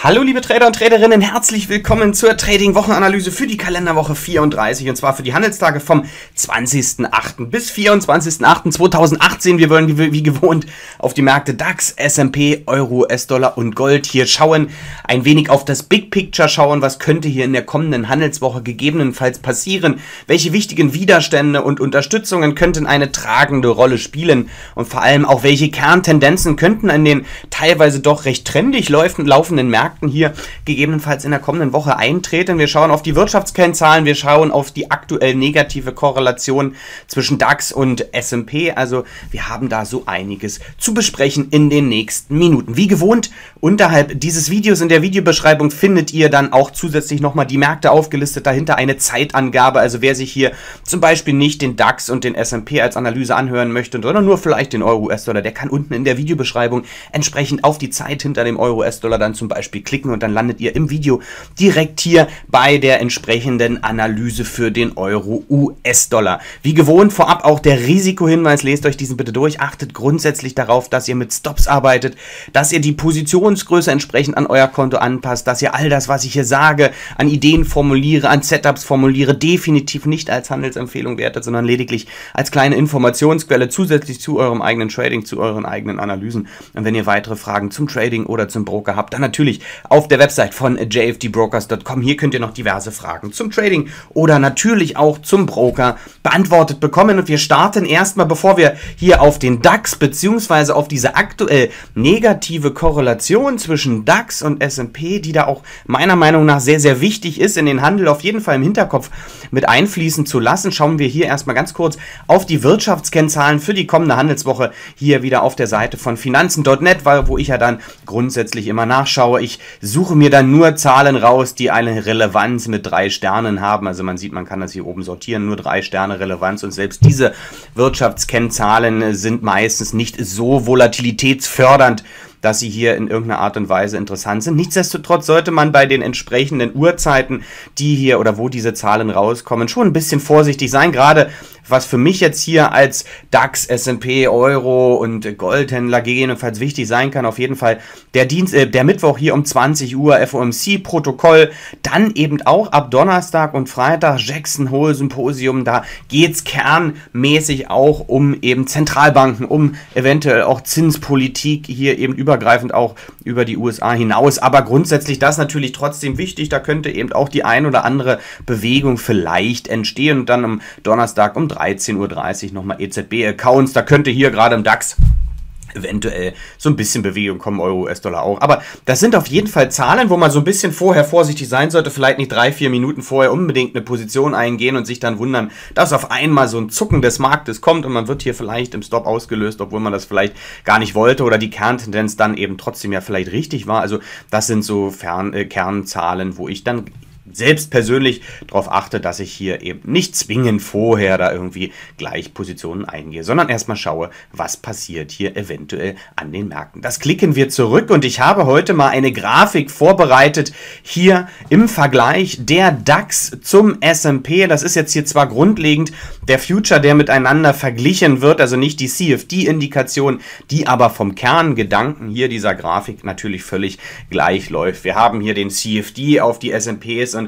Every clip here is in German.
Hallo liebe Trader und Traderinnen, herzlich willkommen zur Trading-Wochenanalyse für die Kalenderwoche 34 und zwar für die Handelstage vom 20.08. bis 24.08.2018. Wir wollen wie gewohnt auf die Märkte DAX, S&P, Euro, US-Dollar und Gold hier schauen, ein wenig auf das Big Picture schauen, was könnte hier in der kommenden Handelswoche gegebenenfalls passieren, welche wichtigen Widerstände und Unterstützungen könnten eine tragende Rolle spielen und vor allem auch welche Kerntendenzen könnten an den teilweise doch recht trendig laufenden Märkten Märkten hier gegebenenfalls in der kommenden Woche eintreten. Wir schauen auf die Wirtschaftskennzahlen, wir schauen auf die aktuell negative Korrelation zwischen DAX und S&P. Also wir haben da so einiges zu besprechen in den nächsten Minuten. Wie gewohnt Unterhalb dieses Videos in der Videobeschreibung findet ihr dann auch zusätzlich nochmal die Märkte aufgelistet, dahinter eine Zeitangabe. Also wer sich hier zum Beispiel nicht den DAX und den S&P als Analyse anhören möchte, sondern nur vielleicht den Euro-US-Dollar, der kann unten in der Videobeschreibung entsprechend auf die Zeit hinter dem Euro-US-Dollar dann zum Beispiel klicken und dann landet ihr im Video direkt hier bei der entsprechenden Analyse für den Euro-US-Dollar. Wie gewohnt vorab auch der Risikohinweis, lest euch diesen bitte durch, achtet grundsätzlich darauf, dass ihr mit Stops arbeitet, dass ihr die Position Portionsgröße entsprechend an euer Konto anpasst, dass ihr all das, was ich hier sage, an Ideen formuliere, an Setups formuliere, definitiv nicht als Handelsempfehlung wertet, sondern lediglich als kleine Informationsquelle zusätzlich zu eurem eigenen Trading, zu euren eigenen Analysen. Und wenn ihr weitere Fragen zum Trading oder zum Broker habt, dann natürlich auf der Website von jfdbrokers.com. Hier könnt ihr noch diverse Fragen zum Trading oder natürlich auch zum Broker beantwortet bekommen. Und wir starten erstmal, bevor wir hier auf den DAX beziehungsweise auf diese aktuell negative Korrelation Korrelation zwischen DAX und SP, die da auch meiner Meinung nach sehr, sehr wichtig ist, in den Handel auf jeden Fall im Hinterkopf mit einfließen zu lassen, schauen wir hier erstmal ganz kurz auf die Wirtschaftskennzahlen für die kommende Handelswoche hier wieder auf der Seite von finanzen.net, wo ich ja dann grundsätzlich immer nachschaue. Ich suche mir dann nur Zahlen raus, die eine Relevanz mit drei Sternen haben. Also man sieht, man kann das hier oben sortieren, nur drei Sterne Relevanz und selbst diese Wirtschaftskennzahlen sind meistens nicht so volatilitätsfördernd dass sie hier in irgendeiner Art und Weise interessant sind. Nichtsdestotrotz sollte man bei den entsprechenden Uhrzeiten, die hier oder wo diese Zahlen rauskommen, schon ein bisschen vorsichtig sein. Gerade was für mich jetzt hier als DAX, S&P, Euro und Goldhändler gegebenenfalls wichtig sein kann, auf jeden Fall der Dienst, äh, der Mittwoch hier um 20 Uhr FOMC Protokoll, dann eben auch ab Donnerstag und Freitag Jackson Hole Symposium, da geht es kernmäßig auch um eben Zentralbanken, um eventuell auch Zinspolitik hier eben über übergreifend auch über die USA hinaus. Aber grundsätzlich das natürlich trotzdem wichtig. Da könnte eben auch die ein oder andere Bewegung vielleicht entstehen. Und dann am Donnerstag um 13.30 Uhr nochmal EZB-Accounts. Da könnte hier gerade im DAX eventuell so ein bisschen Bewegung kommen, Euro, US-Dollar auch. Aber das sind auf jeden Fall Zahlen, wo man so ein bisschen vorher vorsichtig sein sollte, vielleicht nicht drei, vier Minuten vorher unbedingt eine Position eingehen und sich dann wundern, dass auf einmal so ein Zucken des Marktes kommt und man wird hier vielleicht im Stop ausgelöst, obwohl man das vielleicht gar nicht wollte oder die Kerntendenz dann eben trotzdem ja vielleicht richtig war. Also das sind so Fern äh, Kernzahlen, wo ich dann selbst persönlich darauf achte, dass ich hier eben nicht zwingend vorher da irgendwie gleich Positionen eingehe, sondern erstmal schaue, was passiert hier eventuell an den Märkten. Das klicken wir zurück und ich habe heute mal eine Grafik vorbereitet hier im Vergleich der DAX zum S&P. Das ist jetzt hier zwar grundlegend der Future, der miteinander verglichen wird, also nicht die CFD-Indikation, die aber vom Kerngedanken hier dieser Grafik natürlich völlig gleich läuft. Wir haben hier den CFD auf die S&Ps und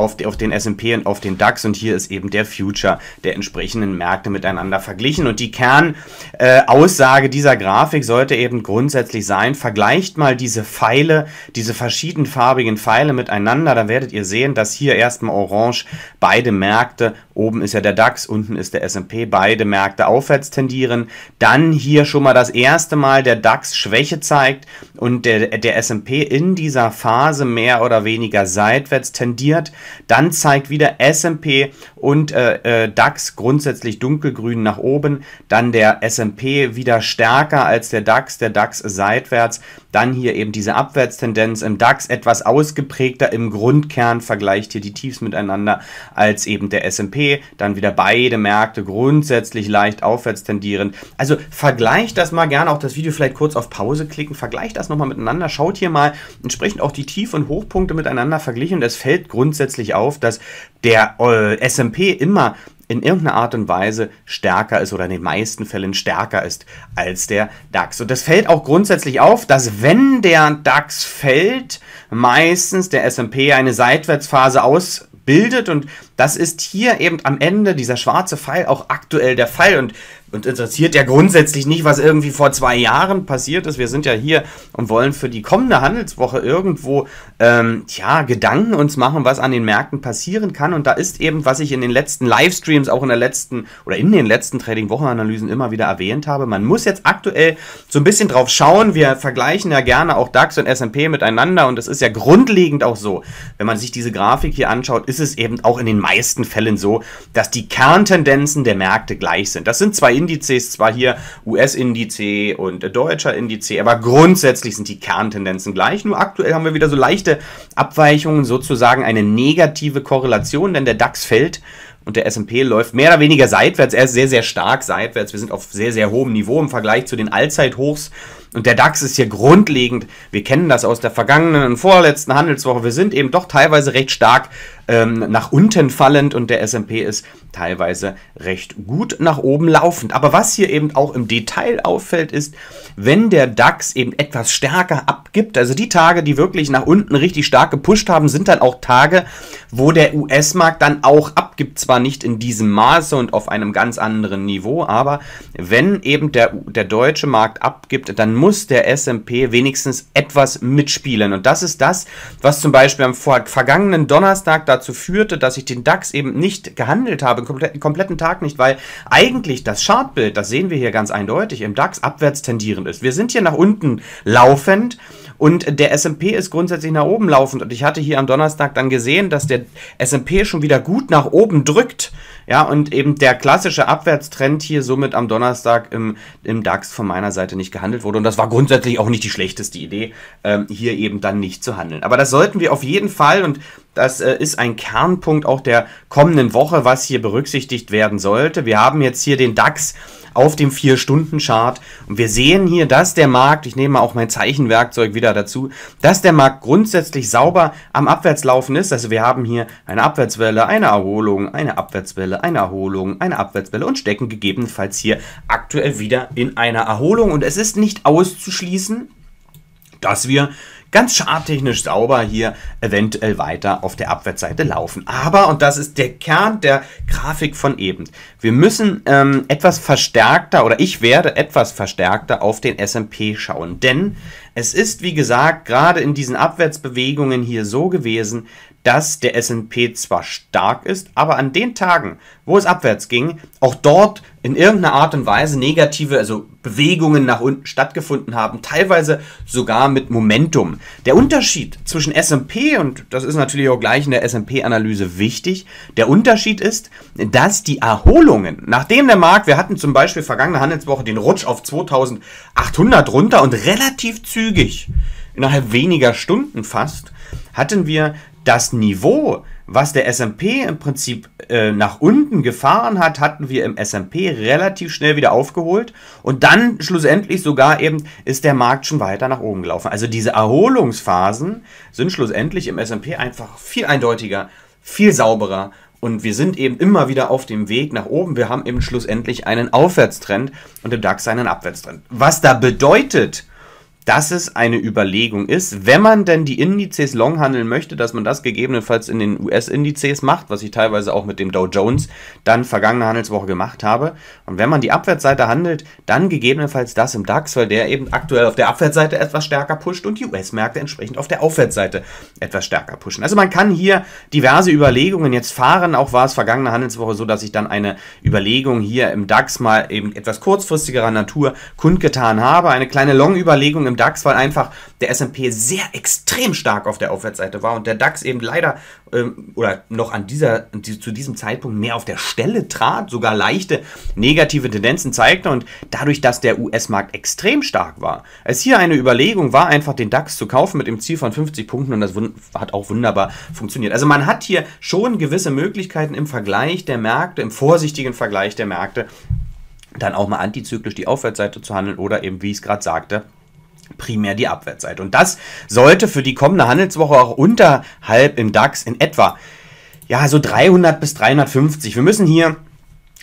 auf, die, auf den S&P und auf den DAX und hier ist eben der Future der entsprechenden Märkte miteinander verglichen und die Kernaussage äh, dieser Grafik sollte eben grundsätzlich sein, vergleicht mal diese Pfeile, diese verschiedenfarbigen Pfeile miteinander, dann werdet ihr sehen, dass hier erstmal orange beide Märkte, oben ist ja der DAX, unten ist der S&P, beide Märkte aufwärts tendieren, dann hier schon mal das erste Mal der DAX Schwäche zeigt und der, der S&P in dieser Phase mehr oder weniger seitwärts tendiert. Dann zeigt wieder S&P und äh, äh, DAX grundsätzlich dunkelgrün nach oben. Dann der S&P wieder stärker als der DAX, der DAX seitwärts. Dann hier eben diese Abwärtstendenz im DAX etwas ausgeprägter im Grundkern vergleicht hier die Tiefs miteinander als eben der S&P. Dann wieder beide Märkte grundsätzlich leicht aufwärts tendierend. Also vergleicht das mal gerne, auch das Video vielleicht kurz auf Pause klicken, vergleicht das nochmal miteinander, schaut hier mal entsprechend auch die Tief- und Hochpunkte miteinander verglichen und es fällt grundsätzlich auf, dass der äh, S&P immer in irgendeiner Art und Weise stärker ist oder in den meisten Fällen stärker ist als der DAX. Und das fällt auch grundsätzlich auf, dass wenn der DAX fällt, meistens der SP eine Seitwärtsphase ausbildet. und das ist hier eben am Ende dieser schwarze Pfeil auch aktuell der Fall und und interessiert ja grundsätzlich nicht, was irgendwie vor zwei Jahren passiert ist. Wir sind ja hier und wollen für die kommende Handelswoche irgendwo ähm, tja, Gedanken uns machen, was an den Märkten passieren kann. Und da ist eben, was ich in den letzten Livestreams, auch in der letzten oder in den letzten Trading-Wochenanalysen immer wieder erwähnt habe, man muss jetzt aktuell so ein bisschen drauf schauen. Wir vergleichen ja gerne auch DAX und S&P miteinander und es ist ja grundlegend auch so, wenn man sich diese Grafik hier anschaut, ist es eben auch in den meisten Fällen so, dass die Kerntendenzen der Märkte gleich sind. Das sind zwei Indizes, zwar hier US-Indice und äh, deutscher Indice, aber grundsätzlich sind die Kerntendenzen gleich. Nur aktuell haben wir wieder so leichte Abweichungen, sozusagen eine negative Korrelation, denn der DAX fällt und der S&P läuft mehr oder weniger seitwärts. Er ist sehr, sehr stark seitwärts. Wir sind auf sehr, sehr hohem Niveau im Vergleich zu den Allzeithochs. Und der DAX ist hier grundlegend. Wir kennen das aus der vergangenen und vorletzten Handelswoche. Wir sind eben doch teilweise recht stark ähm, nach unten fallend und der S&P ist teilweise recht gut nach oben laufend. Aber was hier eben auch im Detail auffällt, ist, wenn der DAX eben etwas stärker abgibt, also die Tage, die wirklich nach unten richtig stark gepusht haben, sind dann auch Tage, wo der US-Markt dann auch abgibt, zwar nicht in diesem Maße und auf einem ganz anderen Niveau, aber wenn eben der, der deutsche Markt abgibt, dann muss der S&P wenigstens etwas mitspielen und das ist das, was zum Beispiel am vergangenen Donnerstag dazu dazu führte, dass ich den DAX eben nicht gehandelt habe, den kompletten Tag nicht, weil eigentlich das Chartbild, das sehen wir hier ganz eindeutig, im DAX abwärts tendierend ist. Wir sind hier nach unten laufend und der S&P ist grundsätzlich nach oben laufend und ich hatte hier am Donnerstag dann gesehen, dass der S&P schon wieder gut nach oben drückt. Ja, und eben der klassische Abwärtstrend hier somit am Donnerstag im, im DAX von meiner Seite nicht gehandelt wurde. Und das war grundsätzlich auch nicht die schlechteste Idee, ähm, hier eben dann nicht zu handeln. Aber das sollten wir auf jeden Fall, und das äh, ist ein Kernpunkt auch der kommenden Woche, was hier berücksichtigt werden sollte. Wir haben jetzt hier den DAX auf dem 4-Stunden-Chart. Und wir sehen hier, dass der Markt, ich nehme mal auch mein Zeichenwerkzeug wieder dazu, dass der Markt grundsätzlich sauber am Abwärtslaufen ist. Also wir haben hier eine Abwärtswelle, eine Erholung, eine Abwärtswelle, eine Erholung, eine Abwärtswelle und stecken gegebenenfalls hier aktuell wieder in einer Erholung. Und es ist nicht auszuschließen, dass wir ganz charttechnisch sauber hier eventuell weiter auf der Abwärtsseite laufen. Aber, und das ist der Kern der Grafik von eben, wir müssen ähm, etwas verstärkter oder ich werde etwas verstärkter auf den S&P schauen, denn es ist, wie gesagt, gerade in diesen Abwärtsbewegungen hier so gewesen, dass der S&P zwar stark ist, aber an den Tagen, wo es abwärts ging, auch dort in irgendeiner Art und Weise negative, also Bewegungen nach unten stattgefunden haben, teilweise sogar mit Momentum. Der Unterschied zwischen S&P und das ist natürlich auch gleich in der S&P-Analyse wichtig, der Unterschied ist, dass die Erholungen, nachdem der Markt, wir hatten zum Beispiel vergangene Handelswoche den Rutsch auf 2800 runter und relativ zügig, innerhalb weniger Stunden fast, hatten wir das Niveau, was der SP im Prinzip äh, nach unten gefahren hat, hatten wir im SP relativ schnell wieder aufgeholt. Und dann schlussendlich sogar eben ist der Markt schon weiter nach oben gelaufen. Also diese Erholungsphasen sind schlussendlich im SP einfach viel eindeutiger, viel sauberer. Und wir sind eben immer wieder auf dem Weg nach oben. Wir haben eben schlussendlich einen Aufwärtstrend und im DAX einen Abwärtstrend. Was da bedeutet, dass es eine Überlegung ist, wenn man denn die Indizes long handeln möchte, dass man das gegebenenfalls in den US-Indizes macht, was ich teilweise auch mit dem Dow Jones dann vergangene Handelswoche gemacht habe. Und wenn man die Abwärtsseite handelt, dann gegebenenfalls das im DAX, weil der eben aktuell auf der Abwärtsseite etwas stärker pusht und die US-Märkte entsprechend auf der Aufwärtsseite etwas stärker pushen. Also man kann hier diverse Überlegungen jetzt fahren. Auch war es vergangene Handelswoche so, dass ich dann eine Überlegung hier im DAX mal eben etwas kurzfristigerer Natur kundgetan habe. Eine kleine Long-Überlegung im DAX, weil einfach der S&P sehr extrem stark auf der Aufwärtsseite war und der DAX eben leider ähm, oder noch an dieser, zu diesem Zeitpunkt mehr auf der Stelle trat, sogar leichte negative Tendenzen zeigte und dadurch, dass der US-Markt extrem stark war, als hier eine Überlegung war, einfach den DAX zu kaufen mit dem Ziel von 50 Punkten und das hat auch wunderbar funktioniert. Also man hat hier schon gewisse Möglichkeiten im Vergleich der Märkte, im vorsichtigen Vergleich der Märkte, dann auch mal antizyklisch die Aufwärtsseite zu handeln oder eben, wie ich es gerade sagte, primär die Abwärtsseite. Und das sollte für die kommende Handelswoche auch unterhalb im DAX in etwa, ja, so 300 bis 350. Wir müssen hier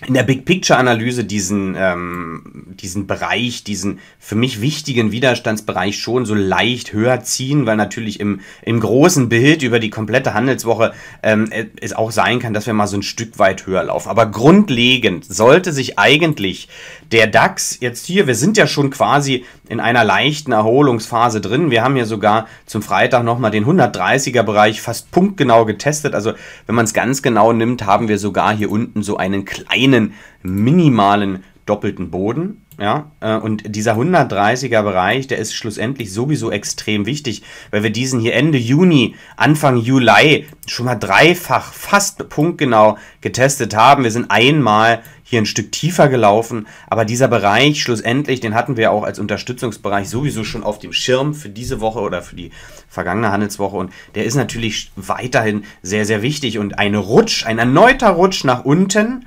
in der Big Picture Analyse diesen, ähm, diesen Bereich, diesen für mich wichtigen Widerstandsbereich schon so leicht höher ziehen, weil natürlich im, im großen Bild über die komplette Handelswoche ähm, es auch sein kann, dass wir mal so ein Stück weit höher laufen. Aber grundlegend sollte sich eigentlich der DAX jetzt hier, wir sind ja schon quasi in einer leichten Erholungsphase drin. Wir haben ja sogar zum Freitag nochmal den 130er Bereich fast punktgenau getestet. Also wenn man es ganz genau nimmt, haben wir sogar hier unten so einen kleinen minimalen doppelten Boden. Ja, äh, und dieser 130er Bereich, der ist schlussendlich sowieso extrem wichtig, weil wir diesen hier Ende Juni, Anfang Juli schon mal dreifach fast punktgenau getestet haben. Wir sind einmal hier ein Stück tiefer gelaufen, aber dieser Bereich schlussendlich, den hatten wir auch als Unterstützungsbereich sowieso schon auf dem Schirm für diese Woche oder für die vergangene Handelswoche und der ist natürlich weiterhin sehr, sehr wichtig und ein Rutsch, ein erneuter Rutsch nach unten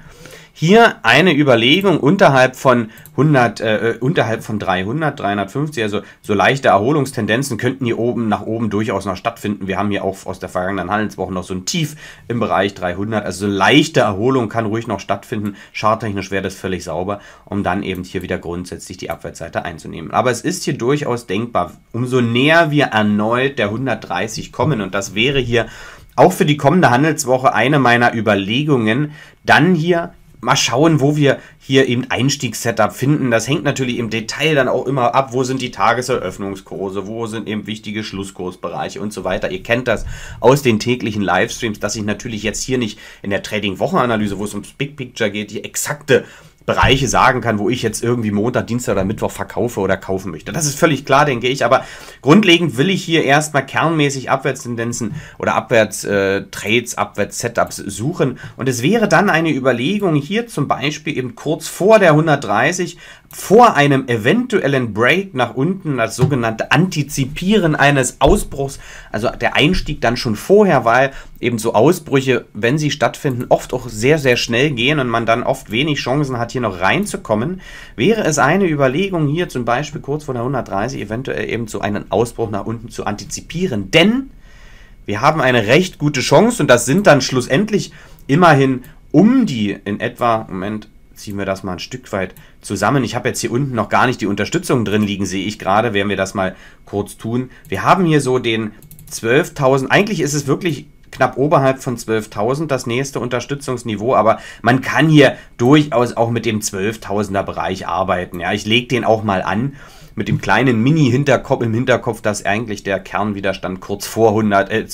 hier eine Überlegung unterhalb von 100, äh, äh, unterhalb von 300, 350, also so leichte Erholungstendenzen könnten hier oben nach oben durchaus noch stattfinden. Wir haben hier auch aus der vergangenen Handelswoche noch so ein Tief im Bereich 300, also so leichte Erholung kann ruhig noch stattfinden. Charttechnisch wäre das völlig sauber, um dann eben hier wieder grundsätzlich die Abwärtsseite einzunehmen. Aber es ist hier durchaus denkbar, umso näher wir erneut der 130 kommen und das wäre hier auch für die kommende Handelswoche eine meiner Überlegungen, dann hier mal schauen, wo wir hier eben Einstiegssetup finden. Das hängt natürlich im Detail dann auch immer ab, wo sind die Tageseröffnungskurse, wo sind eben wichtige Schlusskursbereiche und so weiter. Ihr kennt das aus den täglichen Livestreams, dass ich natürlich jetzt hier nicht in der trading wochenanalyse wo es ums Big Picture geht, die exakte Bereiche sagen kann, wo ich jetzt irgendwie Montag, Dienstag oder Mittwoch verkaufe oder kaufen möchte. Das ist völlig klar, denke ich. Aber grundlegend will ich hier erstmal kernmäßig Abwärtstendenzen oder Abwärtstrades, äh, Abwärtssetups suchen. Und es wäre dann eine Überlegung, hier zum Beispiel eben kurz vor der 130 vor einem eventuellen Break nach unten, das sogenannte Antizipieren eines Ausbruchs, also der Einstieg dann schon vorher, weil eben so Ausbrüche, wenn sie stattfinden, oft auch sehr, sehr schnell gehen und man dann oft wenig Chancen hat, hier noch reinzukommen, wäre es eine Überlegung, hier zum Beispiel kurz vor der 130 eventuell eben so einen Ausbruch nach unten zu antizipieren. Denn wir haben eine recht gute Chance und das sind dann schlussendlich immerhin um die in etwa, Moment, ziehen wir das mal ein Stück weit zusammen. Ich habe jetzt hier unten noch gar nicht die Unterstützung drin liegen, sehe ich gerade, werden wir das mal kurz tun. Wir haben hier so den 12.000, eigentlich ist es wirklich knapp oberhalb von 12.000 das nächste Unterstützungsniveau, aber man kann hier durchaus auch mit dem 12.000er Bereich arbeiten. Ja, ich lege den auch mal an mit dem kleinen Mini-Hinterkopf im Hinterkopf, dass eigentlich der Kernwiderstand kurz vor 100, äh,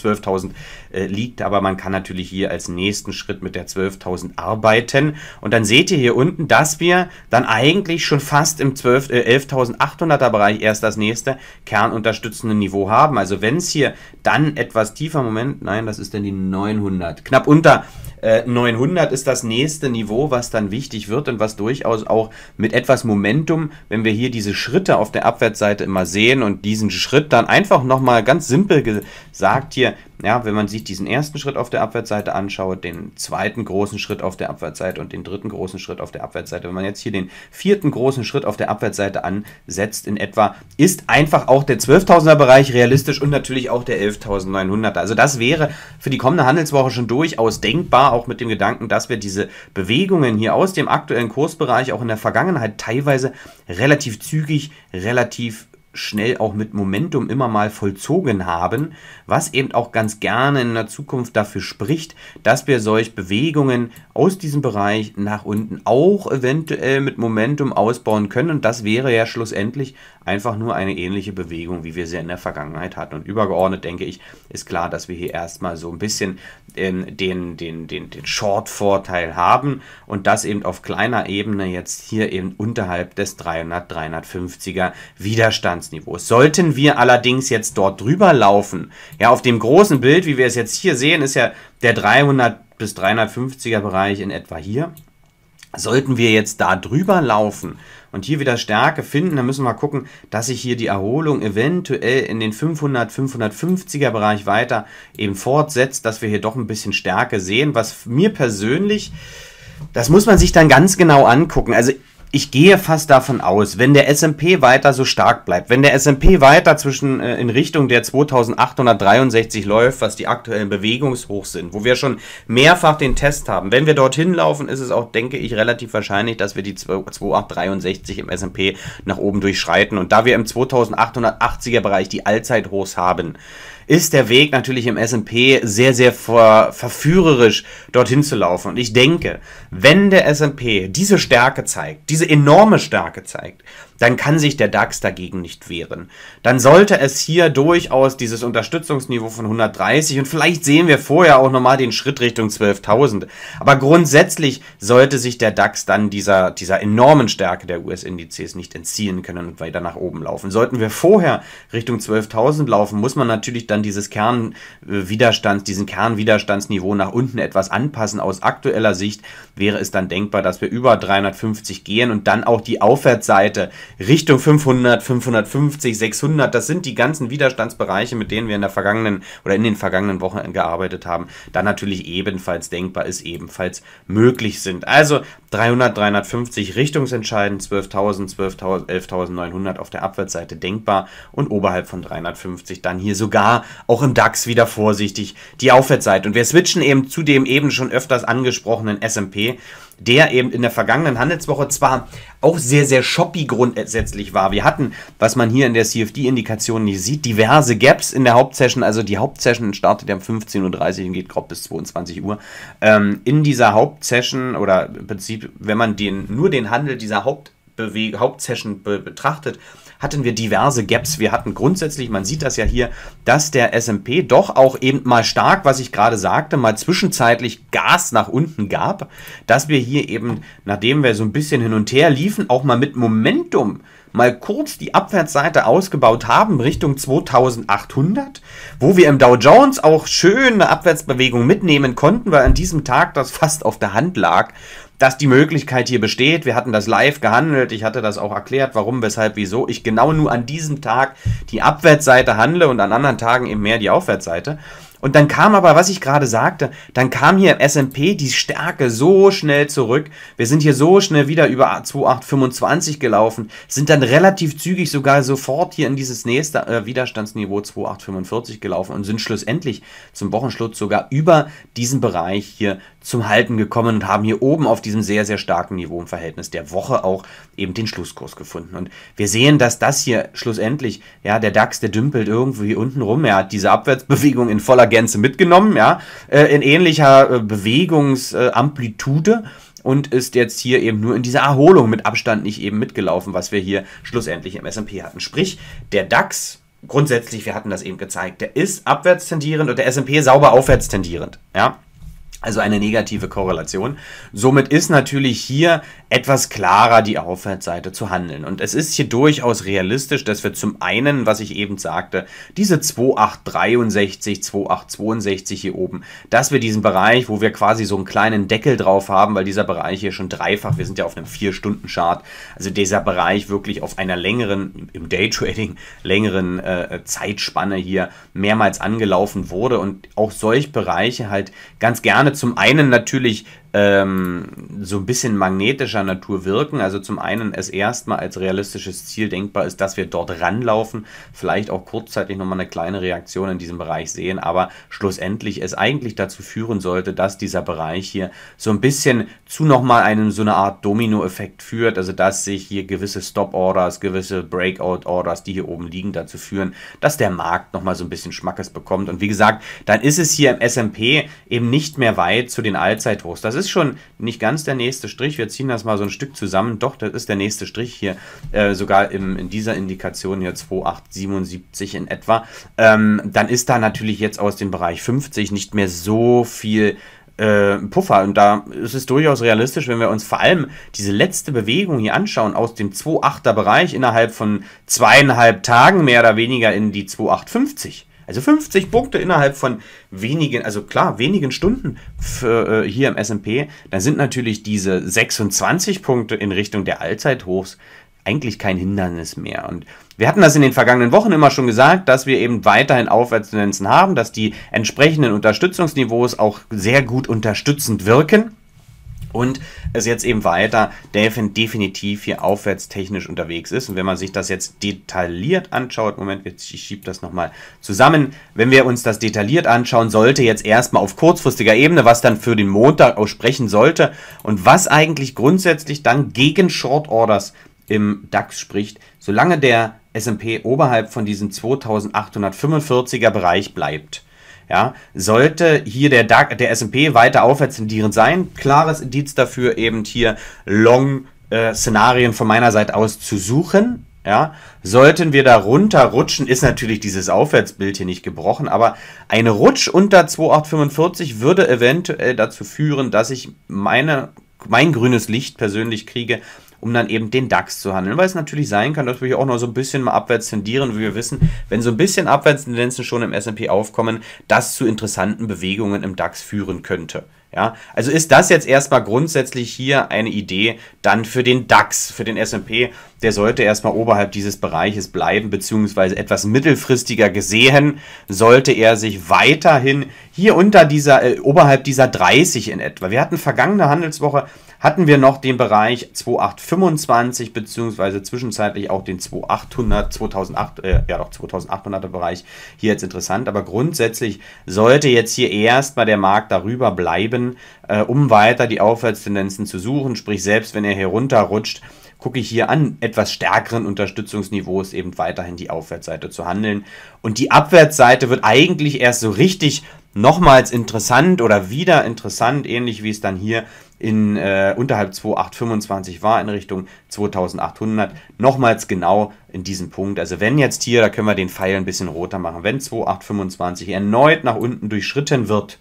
äh, liegt. Aber man kann natürlich hier als nächsten Schritt mit der 12.000 arbeiten. Und dann seht ihr hier unten, dass wir dann eigentlich schon fast im 12, äh, 11.800er Bereich erst das nächste kernunterstützende Niveau haben. Also wenn es hier dann etwas tiefer, Moment, nein, das ist denn die 900, knapp unter 900 äh, ist das nächste Niveau, was dann wichtig wird und was durchaus auch mit etwas Momentum, wenn wir hier diese Schritte auf der Abwärtsseite immer sehen und diesen Schritt dann einfach nochmal ganz simpel gesagt hier, ja, wenn man sich diesen ersten Schritt auf der Abwärtsseite anschaut, den zweiten großen Schritt auf der Abwärtsseite und den dritten großen Schritt auf der Abwärtsseite, wenn man jetzt hier den vierten großen Schritt auf der Abwärtsseite ansetzt in etwa, ist einfach auch der 12.000er Bereich realistisch und natürlich auch der 11.900er. Also das wäre für die kommende Handelswoche schon durchaus denkbar zwar auch mit dem Gedanken, dass wir diese Bewegungen hier aus dem aktuellen Kursbereich auch in der Vergangenheit teilweise relativ zügig, relativ schnell auch mit Momentum immer mal vollzogen haben, was eben auch ganz gerne in der Zukunft dafür spricht, dass wir solch Bewegungen aus diesem Bereich nach unten auch eventuell mit Momentum ausbauen können. Und das wäre ja schlussendlich einfach nur eine ähnliche Bewegung, wie wir sie in der Vergangenheit hatten. Und übergeordnet denke ich, ist klar, dass wir hier erstmal so ein bisschen den, den, den, den Short-Vorteil haben und das eben auf kleiner Ebene jetzt hier eben unterhalb des 300, 350er Widerstands Bestandsniveaus. Sollten wir allerdings jetzt dort drüber laufen, ja, auf dem großen Bild, wie wir es jetzt hier sehen, ist ja der 300 bis 350er Bereich in etwa hier. Sollten wir jetzt da drüber laufen und hier wieder Stärke finden, dann müssen wir gucken, dass sich hier die Erholung eventuell in den 500, 550er Bereich weiter eben fortsetzt, dass wir hier doch ein bisschen Stärke sehen, was mir persönlich, das muss man sich dann ganz genau angucken. Also ich gehe fast davon aus, wenn der S&P weiter so stark bleibt, wenn der S&P weiter zwischen äh, in Richtung der 2863 läuft, was die aktuellen Bewegungshochs sind, wo wir schon mehrfach den Test haben. Wenn wir dorthin laufen, ist es auch, denke ich, relativ wahrscheinlich, dass wir die 2863 im S&P nach oben durchschreiten und da wir im 2880er Bereich die Allzeithochs haben, ist der Weg natürlich im S&P sehr, sehr ver verführerisch dorthin zu laufen. Und ich denke, wenn der S&P diese Stärke zeigt, diese enorme Stärke zeigt dann kann sich der DAX dagegen nicht wehren. Dann sollte es hier durchaus dieses Unterstützungsniveau von 130 und vielleicht sehen wir vorher auch nochmal den Schritt Richtung 12.000. Aber grundsätzlich sollte sich der DAX dann dieser, dieser enormen Stärke der US-Indizes nicht entziehen können und weiter nach oben laufen. Sollten wir vorher Richtung 12.000 laufen, muss man natürlich dann dieses Kernwiderstand, äh, diesen Kernwiderstandsniveau nach unten etwas anpassen. Aus aktueller Sicht wäre es dann denkbar, dass wir über 350 gehen und dann auch die Aufwärtsseite Richtung 500, 550, 600. Das sind die ganzen Widerstandsbereiche, mit denen wir in der vergangenen oder in den vergangenen Wochen gearbeitet haben. Da natürlich ebenfalls denkbar ist, ebenfalls möglich sind. Also 300, 350 richtungsentscheidend, 12.000, 12.000, 11.900 auf der Abwärtsseite denkbar und oberhalb von 350 dann hier sogar auch im DAX wieder vorsichtig die Aufwärtsseite. Und wir switchen eben zu dem eben schon öfters angesprochenen S&P der eben in der vergangenen Handelswoche zwar auch sehr, sehr shoppy grundsätzlich war. Wir hatten, was man hier in der CFD-Indikation nicht sieht, diverse Gaps in der Hauptsession. Also die Hauptsession startet ja um 15.30 Uhr und geht grob bis 22 Uhr. Ähm, in dieser Hauptsession oder im Prinzip, wenn man den, nur den Handel dieser Hauptbewe Hauptsession be betrachtet, hatten wir diverse Gaps. Wir hatten grundsätzlich, man sieht das ja hier, dass der S&P doch auch eben mal stark, was ich gerade sagte, mal zwischenzeitlich Gas nach unten gab, dass wir hier eben, nachdem wir so ein bisschen hin und her liefen, auch mal mit Momentum mal kurz die Abwärtsseite ausgebaut haben Richtung 2800, wo wir im Dow Jones auch schön eine Abwärtsbewegung mitnehmen konnten, weil an diesem Tag das fast auf der Hand lag dass die Möglichkeit hier besteht. Wir hatten das live gehandelt. Ich hatte das auch erklärt, warum, weshalb, wieso. Ich genau nur an diesem Tag die Abwärtsseite handle und an anderen Tagen eben mehr die Aufwärtsseite. Und dann kam aber, was ich gerade sagte, dann kam hier im S&P die Stärke so schnell zurück. Wir sind hier so schnell wieder über 2,825 gelaufen, sind dann relativ zügig sogar sofort hier in dieses nächste äh, Widerstandsniveau 2,845 gelaufen und sind schlussendlich zum Wochenschluss sogar über diesen Bereich hier zum Halten gekommen und haben hier oben auf diesem sehr, sehr starken Niveau im Verhältnis der Woche auch eben den Schlusskurs gefunden. Und wir sehen, dass das hier schlussendlich, ja, der DAX, der dümpelt irgendwie unten rum. Er hat diese Abwärtsbewegung in voller Gänze mitgenommen, ja, äh, in ähnlicher äh, Bewegungsamplitude und ist jetzt hier eben nur in dieser Erholung mit Abstand nicht eben mitgelaufen, was wir hier schlussendlich im S&P hatten. Sprich, der DAX grundsätzlich, wir hatten das eben gezeigt, der ist abwärts tendierend und der S&P sauber aufwärts tendierend, ja. Also eine negative Korrelation. Somit ist natürlich hier etwas klarer die Aufwärtsseite zu handeln. Und es ist hier durchaus realistisch, dass wir zum einen, was ich eben sagte, diese 2863, 2862 hier oben, dass wir diesen Bereich, wo wir quasi so einen kleinen Deckel drauf haben, weil dieser Bereich hier schon dreifach, wir sind ja auf einem 4-Stunden-Chart, also dieser Bereich wirklich auf einer längeren, im Daytrading, längeren äh, Zeitspanne hier mehrmals angelaufen wurde und auch solche Bereiche halt ganz gerne zum einen natürlich ähm, so ein bisschen magnetischer Natur wirken. Also zum einen es erstmal als realistisches Ziel denkbar ist, dass wir dort ranlaufen, vielleicht auch kurzzeitig nochmal eine kleine Reaktion in diesem Bereich sehen, aber schlussendlich es eigentlich dazu führen sollte, dass dieser Bereich hier so ein bisschen zu nochmal einem so eine Art Dominoeffekt führt, also dass sich hier gewisse Stop-Orders, gewisse Breakout-Orders, die hier oben liegen, dazu führen, dass der Markt nochmal so ein bisschen Schmackes bekommt. Und wie gesagt, dann ist es hier im S&P eben nicht mehr weit zu den Allzeithochs. Das ist ist schon nicht ganz der nächste Strich. Wir ziehen das mal so ein Stück zusammen. Doch, das ist der nächste Strich hier, äh, sogar im, in dieser Indikation hier 2877 in etwa. Ähm, dann ist da natürlich jetzt aus dem Bereich 50 nicht mehr so viel äh, Puffer. Und da ist es durchaus realistisch, wenn wir uns vor allem diese letzte Bewegung hier anschauen, aus dem 2,8er Bereich innerhalb von zweieinhalb Tagen mehr oder weniger in die 2,850 also 50 Punkte innerhalb von wenigen, also klar, wenigen Stunden für, äh, hier im S&P, dann sind natürlich diese 26 Punkte in Richtung der Allzeithochs eigentlich kein Hindernis mehr. Und wir hatten das in den vergangenen Wochen immer schon gesagt, dass wir eben weiterhin Aufwärtstendenzen haben, dass die entsprechenden Unterstützungsniveaus auch sehr gut unterstützend wirken. Und es jetzt eben weiter definitiv hier aufwärtstechnisch unterwegs ist. Und wenn man sich das jetzt detailliert anschaut, Moment, ich schiebe das nochmal zusammen. Wenn wir uns das detailliert anschauen, sollte jetzt erstmal auf kurzfristiger Ebene, was dann für den Montag auch sprechen sollte und was eigentlich grundsätzlich dann gegen Short Orders im DAX spricht, solange der S&P oberhalb von diesem 2845er Bereich bleibt ja, sollte hier der, der S&P weiter aufwärts tendieren sein, klares Indiz dafür eben hier Long äh, Szenarien von meiner Seite aus zu suchen. Ja, sollten wir da runterrutschen, ist natürlich dieses Aufwärtsbild hier nicht gebrochen, aber eine Rutsch unter 2845 würde eventuell dazu führen, dass ich meine, mein grünes Licht persönlich kriege, um dann eben den DAX zu handeln. Weil es natürlich sein kann, dass wir hier auch noch so ein bisschen mal abwärts tendieren. Wie wir wissen, wenn so ein bisschen Abwärtstendenzen schon im S&P aufkommen, das zu interessanten Bewegungen im DAX führen könnte. Ja, also ist das jetzt erstmal grundsätzlich hier eine Idee dann für den DAX, für den S&P, der sollte erstmal oberhalb dieses Bereiches bleiben, beziehungsweise etwas mittelfristiger gesehen, sollte er sich weiterhin hier unter dieser, äh, oberhalb dieser 30 in etwa. Wir hatten vergangene Handelswoche hatten wir noch den Bereich 2825 beziehungsweise zwischenzeitlich auch den 2800, 2008, äh, ja doch 2800er Bereich hier jetzt interessant. Aber grundsätzlich sollte jetzt hier erstmal der Markt darüber bleiben, äh, um weiter die Aufwärtstendenzen zu suchen. Sprich, selbst wenn er hier runterrutscht, gucke ich hier an etwas stärkeren Unterstützungsniveaus eben weiterhin die Aufwärtsseite zu handeln. Und die Abwärtsseite wird eigentlich erst so richtig nochmals interessant oder wieder interessant, ähnlich wie es dann hier in, äh, unterhalb 2825 war in Richtung 2800. Nochmals genau in diesem Punkt. Also wenn jetzt hier, da können wir den Pfeil ein bisschen roter machen, wenn 2825 erneut nach unten durchschritten wird,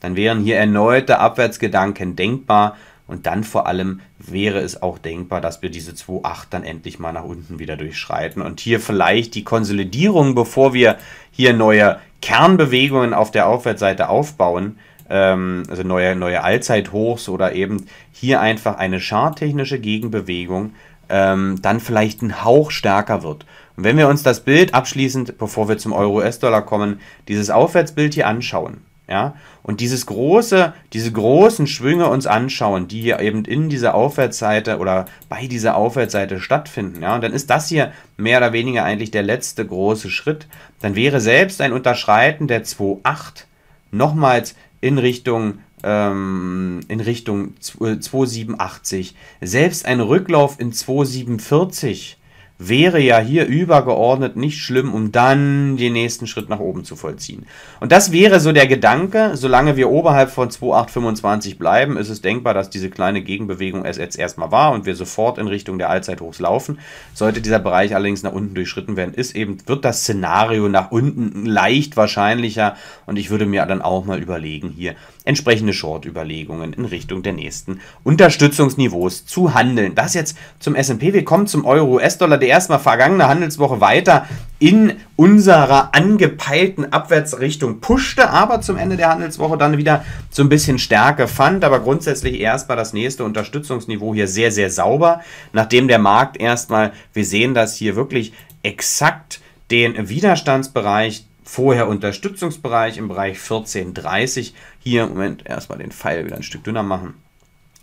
dann wären hier erneute Abwärtsgedanken denkbar. Und dann vor allem wäre es auch denkbar, dass wir diese 2,8 dann endlich mal nach unten wieder durchschreiten und hier vielleicht die Konsolidierung, bevor wir hier neue Kernbewegungen auf der Aufwärtsseite aufbauen, ähm, also neue, neue Allzeithochs oder eben hier einfach eine charttechnische Gegenbewegung ähm, dann vielleicht ein Hauch stärker wird. Und wenn wir uns das Bild abschließend, bevor wir zum Euro-US-Dollar kommen, dieses Aufwärtsbild hier anschauen, ja, und dieses große, diese großen Schwünge uns anschauen, die hier eben in dieser Aufwärtsseite oder bei dieser Aufwärtsseite stattfinden, ja, und dann ist das hier mehr oder weniger eigentlich der letzte große Schritt, dann wäre selbst ein Unterschreiten der 2,8 nochmals in Richtung ähm, in Richtung 2,87. Äh, Selbst ein Rücklauf in 2,47 wäre ja hier übergeordnet nicht schlimm, um dann den nächsten Schritt nach oben zu vollziehen. Und das wäre so der Gedanke, solange wir oberhalb von 2,825 bleiben, ist es denkbar, dass diese kleine Gegenbewegung es jetzt erstmal war und wir sofort in Richtung der Allzeithochs laufen. Sollte dieser Bereich allerdings nach unten durchschritten werden, ist eben, wird das Szenario nach unten leicht wahrscheinlicher und ich würde mir dann auch mal überlegen, hier entsprechende Short-Überlegungen in Richtung der nächsten Unterstützungsniveaus zu handeln. Das jetzt zum S&P. Wir kommen zum Euro-US-Dollar, der erstmal vergangene Handelswoche weiter in unserer angepeilten Abwärtsrichtung pushte, aber zum Ende der Handelswoche dann wieder so ein bisschen Stärke fand, aber grundsätzlich erstmal das nächste Unterstützungsniveau hier sehr, sehr sauber, nachdem der Markt erstmal, wir sehen das hier wirklich exakt den Widerstandsbereich vorher Unterstützungsbereich im Bereich 1430 hier, Moment, erstmal den Pfeil wieder ein Stück dünner machen.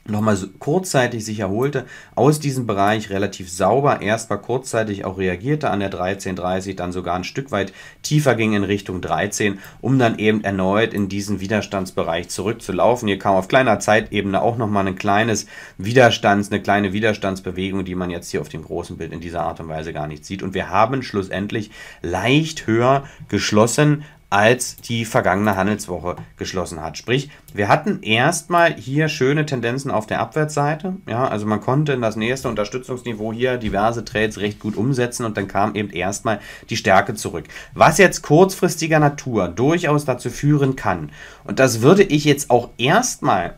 Nochmal so kurzzeitig sich erholte, aus diesem Bereich relativ sauber, erstmal kurzzeitig auch reagierte an der 1330, dann sogar ein Stück weit tiefer ging in Richtung 13, um dann eben erneut in diesen Widerstandsbereich zurückzulaufen. Hier kam auf kleiner Zeitebene auch nochmal ein kleines Widerstands, eine kleine Widerstandsbewegung, die man jetzt hier auf dem großen Bild in dieser Art und Weise gar nicht sieht. Und wir haben schlussendlich leicht höher geschlossen als die vergangene Handelswoche geschlossen hat. Sprich, wir hatten erstmal hier schöne Tendenzen auf der Abwärtsseite. Ja, also man konnte in das nächste Unterstützungsniveau hier diverse Trades recht gut umsetzen und dann kam eben erstmal die Stärke zurück. Was jetzt kurzfristiger Natur durchaus dazu führen kann, und das würde ich jetzt auch erstmal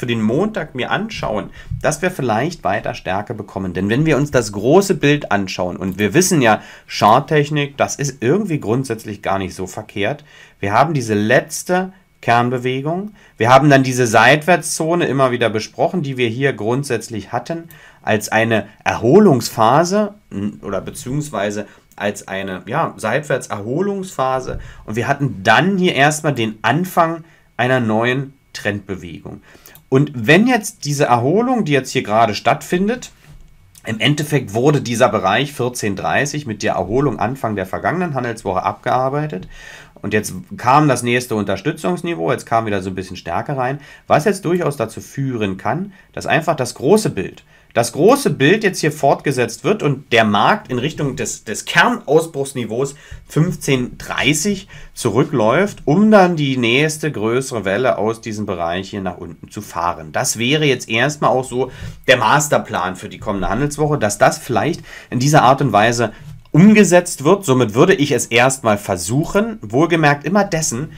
für den Montag mir anschauen, dass wir vielleicht weiter Stärke bekommen. Denn wenn wir uns das große Bild anschauen und wir wissen ja, Charttechnik, das ist irgendwie grundsätzlich gar nicht so verkehrt. Wir haben diese letzte Kernbewegung. Wir haben dann diese Seitwärtszone immer wieder besprochen, die wir hier grundsätzlich hatten, als eine Erholungsphase hm, oder beziehungsweise als eine ja, Seitwärts-Erholungsphase. Und wir hatten dann hier erstmal den Anfang einer neuen Trendbewegung. Und wenn jetzt diese Erholung, die jetzt hier gerade stattfindet, im Endeffekt wurde dieser Bereich 1430 mit der Erholung Anfang der vergangenen Handelswoche abgearbeitet. Und jetzt kam das nächste Unterstützungsniveau, jetzt kam wieder so ein bisschen Stärke rein, was jetzt durchaus dazu führen kann, dass einfach das große Bild, das große Bild jetzt hier fortgesetzt wird und der Markt in Richtung des, des Kernausbruchsniveaus 1530 zurückläuft, um dann die nächste größere Welle aus diesem Bereich hier nach unten zu fahren. Das wäre jetzt erstmal auch so der Masterplan für die kommende Handelswoche, dass das vielleicht in dieser Art und Weise umgesetzt wird. Somit würde ich es erstmal versuchen, wohlgemerkt immer dessen,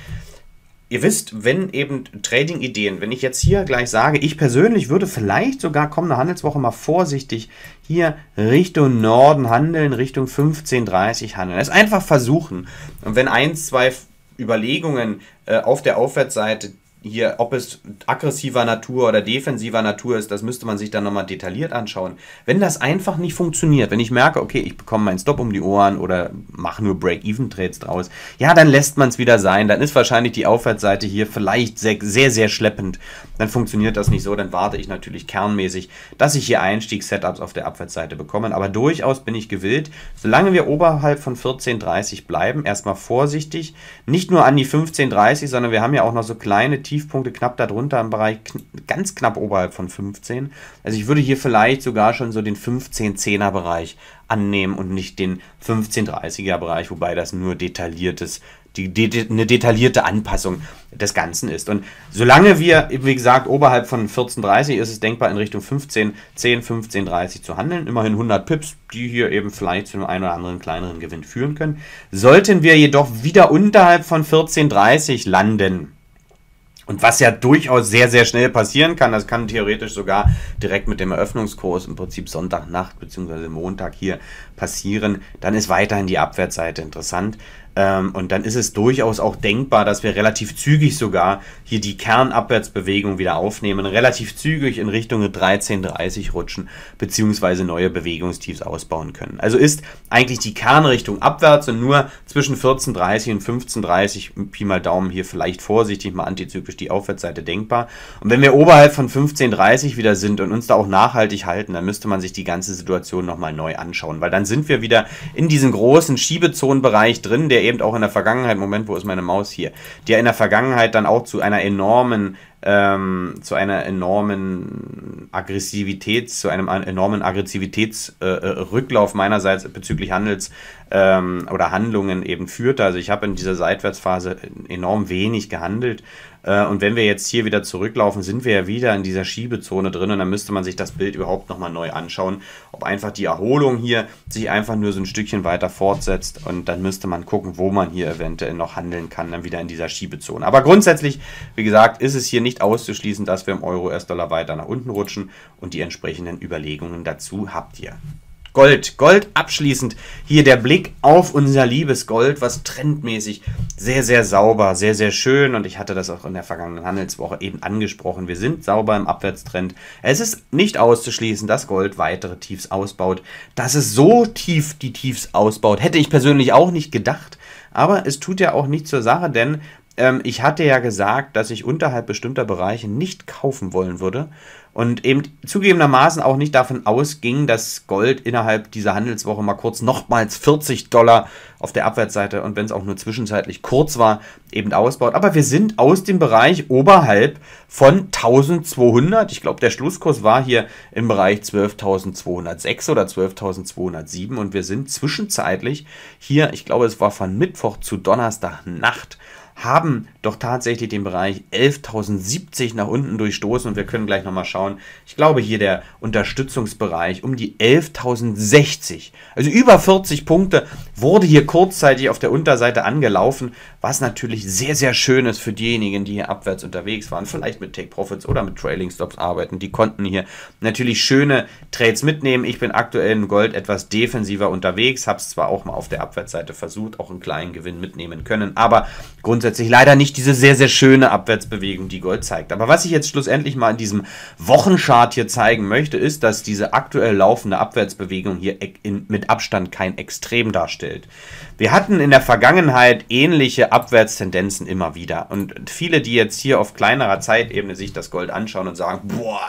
ihr wisst, wenn eben Trading-Ideen, wenn ich jetzt hier gleich sage, ich persönlich würde vielleicht sogar kommende Handelswoche mal vorsichtig hier Richtung Norden handeln, Richtung 15.30 handeln. Es einfach versuchen. Und wenn ein, zwei Überlegungen äh, auf der Aufwärtsseite hier, ob es aggressiver Natur oder defensiver Natur ist, das müsste man sich dann nochmal detailliert anschauen. Wenn das einfach nicht funktioniert, wenn ich merke, okay, ich bekomme meinen Stop um die Ohren oder mache nur Break-Even-Trades draus, ja, dann lässt man es wieder sein. Dann ist wahrscheinlich die Aufwärtsseite hier vielleicht sehr, sehr, sehr schleppend. Dann funktioniert das nicht so. Dann warte ich natürlich kernmäßig, dass ich hier Einstiegssetups auf der Abwärtsseite bekomme. Aber durchaus bin ich gewillt, solange wir oberhalb von 14,30 bleiben, erstmal vorsichtig. Nicht nur an die 15,30, sondern wir haben ja auch noch so kleine Tiefs Tiefpunkte knapp darunter im Bereich, ganz knapp oberhalb von 15. Also ich würde hier vielleicht sogar schon so den 15-10er Bereich annehmen und nicht den 15-30er Bereich, wobei das nur detailliertes, die, die, eine detaillierte Anpassung des Ganzen ist. Und solange wir, wie gesagt, oberhalb von 14-30 ist es denkbar, in Richtung 15, 10, 15, 30 zu handeln. Immerhin 100 Pips, die hier eben vielleicht zu einem ein oder anderen kleineren Gewinn führen können. Sollten wir jedoch wieder unterhalb von 14-30 landen, und was ja durchaus sehr, sehr schnell passieren kann, das kann theoretisch sogar direkt mit dem Eröffnungskurs im Prinzip Sonntagnacht bzw. Montag hier passieren, dann ist weiterhin die Abwärtsseite interessant. Ähm, und dann ist es durchaus auch denkbar, dass wir relativ zügig sogar hier die Kernabwärtsbewegung wieder aufnehmen, relativ zügig in Richtung 1330 rutschen, beziehungsweise neue Bewegungstiefs ausbauen können. Also ist eigentlich die Kernrichtung abwärts und nur zwischen 1430 und 1530, Pi mal Daumen hier vielleicht vorsichtig mal antizyklisch die Aufwärtsseite denkbar. Und wenn wir oberhalb von 1530 wieder sind und uns da auch nachhaltig halten, dann müsste man sich die ganze Situation nochmal neu anschauen, weil dann sind wir wieder in diesem großen Schiebezonenbereich drin, der eben auch in der Vergangenheit, Moment, wo ist meine Maus hier, die ja in der Vergangenheit dann auch zu einer enormen, ähm, zu einer enormen Aggressivität, zu einem äh, enormen Aggressivitätsrücklauf äh, äh meinerseits bezüglich Handels ähm, oder Handlungen eben führte. Also ich habe in dieser Seitwärtsphase enorm wenig gehandelt. Äh, und wenn wir jetzt hier wieder zurücklaufen, sind wir ja wieder in dieser Schiebezone drin und dann müsste man sich das Bild überhaupt nochmal neu anschauen, ob einfach die Erholung hier sich einfach nur so ein Stückchen weiter fortsetzt und dann müsste man gucken, wo man hier eventuell noch handeln kann, dann wieder in dieser Schiebezone. Aber grundsätzlich, wie gesagt, ist es hier nicht auszuschließen, dass wir im Euro-US-Dollar weiter nach unten rutschen und die entsprechenden Überlegungen dazu habt ihr. Gold, Gold abschließend. Hier der Blick auf unser liebes Gold, was trendmäßig sehr, sehr sauber, sehr, sehr schön. Und ich hatte das auch in der vergangenen Handelswoche eben angesprochen. Wir sind sauber im Abwärtstrend. Es ist nicht auszuschließen, dass Gold weitere Tiefs ausbaut. Dass es so tief die Tiefs ausbaut, hätte ich persönlich auch nicht gedacht. Aber es tut ja auch nicht zur Sache, denn ähm, ich hatte ja gesagt, dass ich unterhalb bestimmter Bereiche nicht kaufen wollen würde und eben zugegebenermaßen auch nicht davon ausging, dass Gold innerhalb dieser Handelswoche mal kurz nochmals 40 Dollar auf der Abwärtsseite und wenn es auch nur zwischenzeitlich kurz war, eben ausbaut. Aber wir sind aus dem Bereich oberhalb von 1200. Ich glaube, der Schlusskurs war hier im Bereich 12.206 oder 12.207 und wir sind zwischenzeitlich hier, ich glaube, es war von Mittwoch zu Donnerstagnacht haben doch tatsächlich den Bereich 11.070 nach unten durchstoßen und wir können gleich nochmal schauen. Ich glaube hier der Unterstützungsbereich um die 11.060. Also über 40 Punkte wurde hier kurzzeitig auf der Unterseite angelaufen, was natürlich sehr, sehr schön ist für diejenigen, die hier abwärts unterwegs waren, vielleicht mit Take Profits oder mit Trailing Stops arbeiten. Die konnten hier natürlich schöne Trades mitnehmen. Ich bin aktuell im Gold etwas defensiver unterwegs, habe es zwar auch mal auf der Abwärtsseite versucht, auch einen kleinen Gewinn mitnehmen können, aber grundsätzlich grundsätzlich leider nicht diese sehr, sehr schöne Abwärtsbewegung, die Gold zeigt. Aber was ich jetzt schlussendlich mal in diesem Wochenchart hier zeigen möchte, ist, dass diese aktuell laufende Abwärtsbewegung hier in, mit Abstand kein Extrem darstellt. Wir hatten in der Vergangenheit ähnliche Abwärtstendenzen immer wieder. Und viele, die jetzt hier auf kleinerer Zeitebene sich das Gold anschauen und sagen, boah,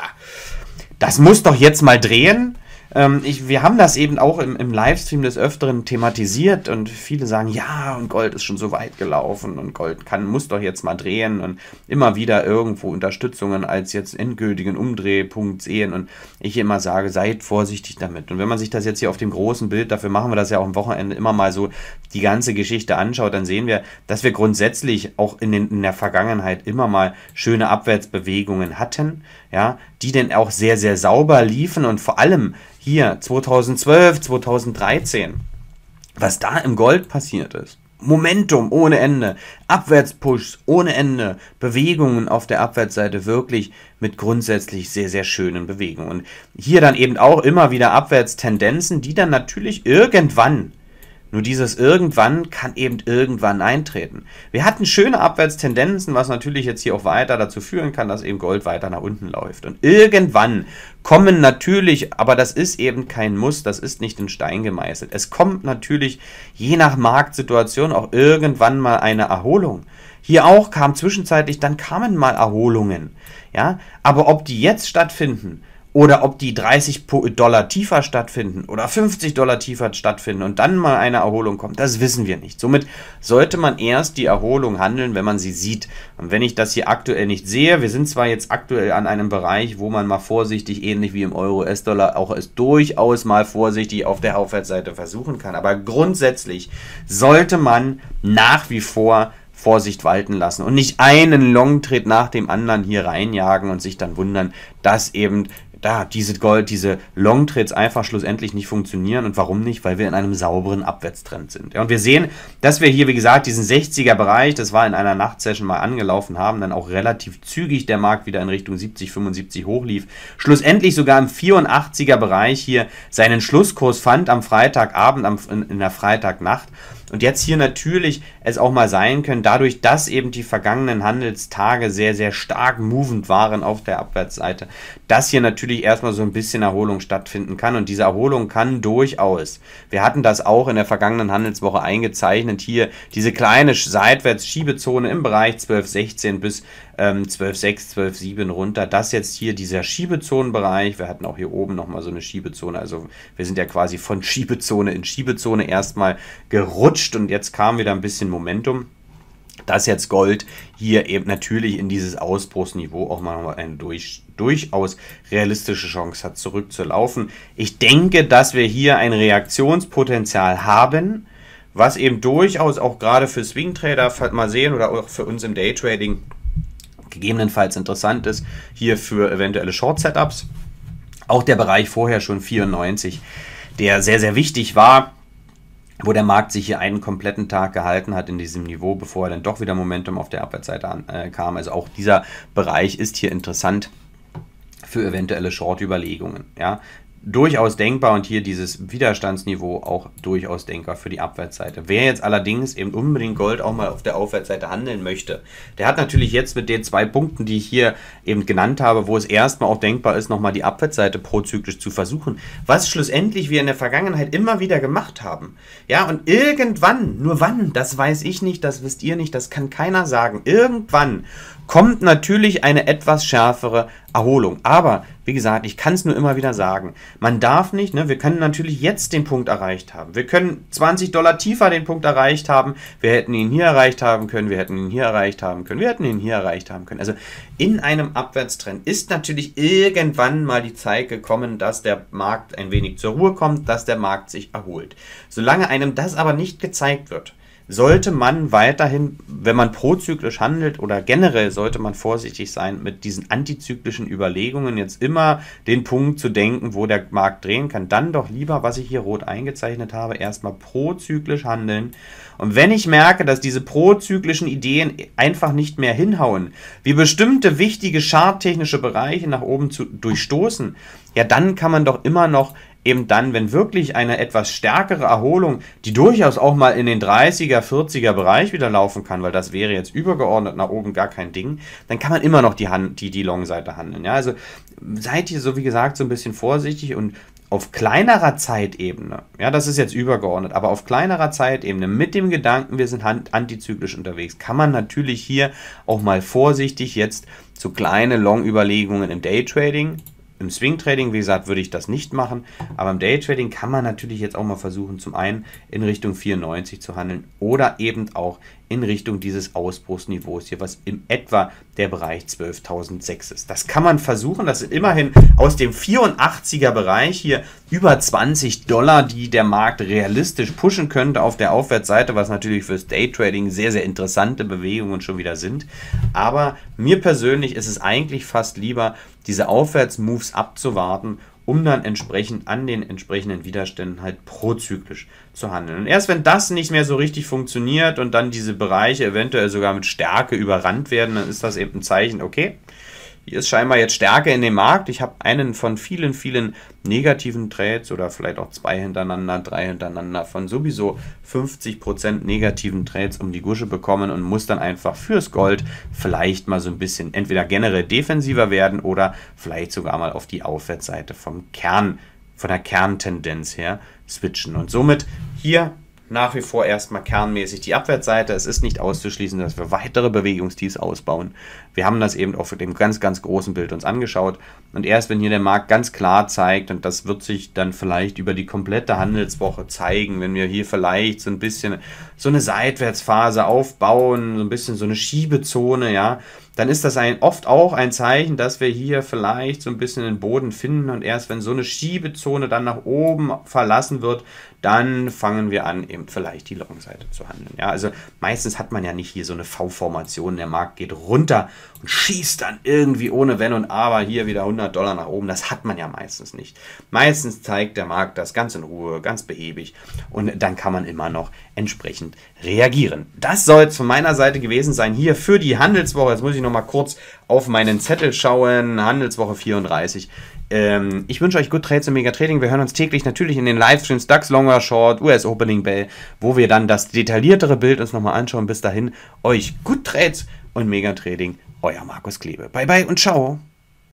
das muss doch jetzt mal drehen, ähm, ich, wir haben das eben auch im, im Livestream des Öfteren thematisiert und viele sagen, ja, und Gold ist schon so weit gelaufen und Gold kann, muss doch jetzt mal drehen und immer wieder irgendwo Unterstützungen als jetzt endgültigen Umdrehpunkt sehen. Und ich immer sage, seid vorsichtig damit. Und wenn man sich das jetzt hier auf dem großen Bild, dafür machen wir das ja auch am Wochenende immer mal so, die ganze Geschichte anschaut, dann sehen wir, dass wir grundsätzlich auch in, den, in der Vergangenheit immer mal schöne Abwärtsbewegungen hatten, ja, die denn auch sehr, sehr sauber liefen und vor allem hier 2012, 2013. Was da im Gold passiert ist. Momentum ohne Ende, Abwärtspush ohne Ende, Bewegungen auf der Abwärtsseite wirklich mit grundsätzlich sehr, sehr schönen Bewegungen. Und hier dann eben auch immer wieder Abwärtstendenzen, die dann natürlich irgendwann nur dieses irgendwann kann eben irgendwann eintreten. Wir hatten schöne Abwärtstendenzen, was natürlich jetzt hier auch weiter dazu führen kann, dass eben Gold weiter nach unten läuft. Und irgendwann kommen natürlich, aber das ist eben kein Muss, das ist nicht in Stein gemeißelt. Es kommt natürlich je nach Marktsituation auch irgendwann mal eine Erholung. Hier auch kam zwischenzeitlich, dann kamen mal Erholungen. Ja, aber ob die jetzt stattfinden, oder ob die 30 Dollar tiefer stattfinden oder 50 Dollar tiefer stattfinden und dann mal eine Erholung kommt, das wissen wir nicht. Somit sollte man erst die Erholung handeln, wenn man sie sieht. Und wenn ich das hier aktuell nicht sehe, wir sind zwar jetzt aktuell an einem Bereich, wo man mal vorsichtig, ähnlich wie im Euro-US-Dollar, auch es durchaus mal vorsichtig auf der Aufwärtsseite versuchen kann, aber grundsätzlich sollte man nach wie vor Vorsicht walten lassen und nicht einen Long-Trade nach dem anderen hier reinjagen und sich dann wundern, dass eben da diese Gold, diese Longtrades einfach schlussendlich nicht funktionieren. Und warum nicht? Weil wir in einem sauberen Abwärtstrend sind. Ja, und wir sehen, dass wir hier, wie gesagt, diesen 60er-Bereich, das war in einer Nachtsession mal angelaufen haben, dann auch relativ zügig der Markt wieder in Richtung 70, 75 hochlief. Schlussendlich sogar im 84er-Bereich hier seinen Schlusskurs fand am Freitagabend, am, in, in der Freitagnacht. Und jetzt hier natürlich es auch mal sein können, dadurch, dass eben die vergangenen Handelstage sehr, sehr stark movend waren auf der Abwärtsseite, dass hier natürlich erstmal so ein bisschen Erholung stattfinden kann. Und diese Erholung kann durchaus, wir hatten das auch in der vergangenen Handelswoche eingezeichnet, hier diese kleine Seitwärtsschiebezone im Bereich 12, 16 bis ähm, 12,6, 12,7 runter. Das jetzt hier dieser Schiebezonenbereich. Wir hatten auch hier oben nochmal so eine Schiebezone. Also wir sind ja quasi von Schiebezone in Schiebezone erstmal gerutscht und jetzt kam wieder ein bisschen Momentum. Dass jetzt Gold hier eben natürlich in dieses Ausbruchsniveau auch mal eine durch, durchaus realistische Chance hat, zurückzulaufen. Ich denke, dass wir hier ein Reaktionspotenzial haben was eben durchaus auch gerade für Swing-Trader, mal sehen, oder auch für uns im Daytrading gegebenenfalls interessant ist, hier für eventuelle Short-Setups. Auch der Bereich vorher schon 94, der sehr, sehr wichtig war, wo der Markt sich hier einen kompletten Tag gehalten hat in diesem Niveau, bevor er dann doch wieder Momentum auf der Abwärtsseite an, äh, kam. Also auch dieser Bereich ist hier interessant für eventuelle Short-Überlegungen. Ja? durchaus denkbar und hier dieses Widerstandsniveau auch durchaus denkbar für die Abwärtsseite. Wer jetzt allerdings eben unbedingt Gold auch mal auf der Aufwärtsseite handeln möchte, der hat natürlich jetzt mit den zwei Punkten, die ich hier eben genannt habe, wo es erstmal auch denkbar ist, nochmal die Abwärtsseite prozyklisch zu versuchen, was schlussendlich wir in der Vergangenheit immer wieder gemacht haben. Ja, und irgendwann, nur wann, das weiß ich nicht, das wisst ihr nicht, das kann keiner sagen, irgendwann kommt natürlich eine etwas schärfere Erholung. Aber wie gesagt, ich kann es nur immer wieder sagen. Man darf nicht, ne, wir können natürlich jetzt den Punkt erreicht haben. Wir können 20 Dollar tiefer den Punkt erreicht haben. Wir hätten ihn hier erreicht haben können, wir hätten ihn hier erreicht haben können, wir hätten ihn hier erreicht haben können. Also in einem Abwärtstrend ist natürlich irgendwann mal die Zeit gekommen, dass der Markt ein wenig zur Ruhe kommt, dass der Markt sich erholt. Solange einem das aber nicht gezeigt wird, sollte man weiterhin, wenn man prozyklisch handelt oder generell sollte man vorsichtig sein mit diesen antizyklischen Überlegungen, jetzt immer den Punkt zu denken, wo der Markt drehen kann. Dann doch lieber, was ich hier rot eingezeichnet habe, erstmal prozyklisch handeln. Und wenn ich merke, dass diese prozyklischen Ideen einfach nicht mehr hinhauen, wie bestimmte wichtige charttechnische Bereiche nach oben zu durchstoßen, ja, dann kann man doch immer noch eben dann, wenn wirklich eine etwas stärkere Erholung, die durchaus auch mal in den 30er, 40er Bereich wieder laufen kann, weil das wäre jetzt übergeordnet nach oben gar kein Ding, dann kann man immer noch die, Hand, die, die Long-Seite handeln. Ja, also seid ihr so wie gesagt so ein bisschen vorsichtig und auf kleinerer Zeitebene, ja, das ist jetzt übergeordnet, aber auf kleinerer Zeitebene mit dem Gedanken, wir sind antizyklisch unterwegs, kann man natürlich hier auch mal vorsichtig jetzt zu kleine Long-Überlegungen im Daytrading im Swing Trading, wie gesagt, würde ich das nicht machen, aber im Day Trading kann man natürlich jetzt auch mal versuchen, zum einen in Richtung 94 zu handeln oder eben auch in Richtung dieses Ausbruchsniveaus hier, was im etwa der Bereich 12.006 ist. Das kann man versuchen. Das sind immerhin aus dem 84er Bereich hier über 20 Dollar, die der Markt realistisch pushen könnte auf der Aufwärtsseite, was natürlich fürs Daytrading sehr, sehr interessante Bewegungen schon wieder sind. Aber mir persönlich ist es eigentlich fast lieber, diese Aufwärtsmoves abzuwarten um dann entsprechend an den entsprechenden Widerständen halt prozyklisch zu handeln. Und erst wenn das nicht mehr so richtig funktioniert und dann diese Bereiche eventuell sogar mit Stärke überrannt werden, dann ist das eben ein Zeichen, okay, hier ist scheinbar jetzt Stärke in dem Markt. Ich habe einen von vielen, vielen negativen Trades oder vielleicht auch zwei hintereinander, drei hintereinander von sowieso 50% negativen Trades um die Gusche bekommen und muss dann einfach fürs Gold vielleicht mal so ein bisschen entweder generell defensiver werden oder vielleicht sogar mal auf die Aufwärtsseite vom Kern von der Kerntendenz her switchen. Und somit hier nach wie vor erstmal kernmäßig die Abwärtsseite. Es ist nicht auszuschließen, dass wir weitere Bewegungstiefs ausbauen. Wir haben das eben auch mit dem ganz, ganz großen Bild uns angeschaut. Und erst wenn hier der Markt ganz klar zeigt, und das wird sich dann vielleicht über die komplette Handelswoche zeigen, wenn wir hier vielleicht so ein bisschen so eine Seitwärtsphase aufbauen, so ein bisschen so eine Schiebezone, ja, dann ist das ein, oft auch ein Zeichen, dass wir hier vielleicht so ein bisschen den Boden finden und erst wenn so eine Schiebezone dann nach oben verlassen wird, dann fangen wir an, eben vielleicht die Long-Seite zu handeln. Ja, also meistens hat man ja nicht hier so eine V-Formation, der Markt geht runter und schießt dann irgendwie ohne Wenn und Aber hier wieder 100 Dollar nach oben. Das hat man ja meistens nicht. Meistens zeigt der Markt das ganz in Ruhe, ganz behäbig und dann kann man immer noch entsprechend reagieren. Das soll es von meiner Seite gewesen sein hier für die Handelswoche. Jetzt muss ich nochmal kurz auf meinen Zettel schauen. Handelswoche 34 ähm, ich wünsche euch gut Trades und Megatrading. Wir hören uns täglich natürlich in den Livestreams DAX Longer Short, US Opening Bell, wo wir dann das detailliertere Bild uns nochmal anschauen. Bis dahin, euch gut Trades und Megatrading. Euer Markus Klebe. Bye bye und ciao.